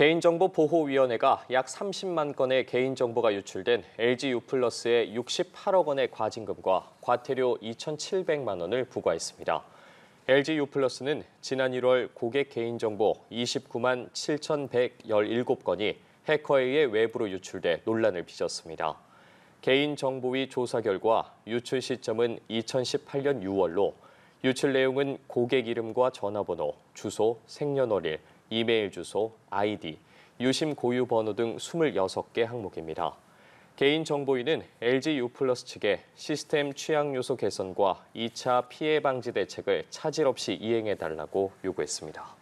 개인정보보호위원회가 약 30만 건의 개인정보가 유출된 LG U+의 68억 원의 과징금과 과태료 2,700만 원을 부과했습니다. LG U+는 지난 1월 고객 개인정보 29만 7,117건이 해커에 의해 외부로 유출돼 논란을 빚었습니다. 개인정보위 조사 결과 유출 시점은 2018년 6월로 유출 내용은 고객 이름과 전화번호, 주소, 생년월일, 이메일 주소, 아이디, 유심 고유 번호 등 26개 항목입니다. 개인정보인은 LGU 플러스 측에 시스템 취약 요소 개선과 2차 피해 방지 대책을 차질 없이 이행해달라고 요구했습니다.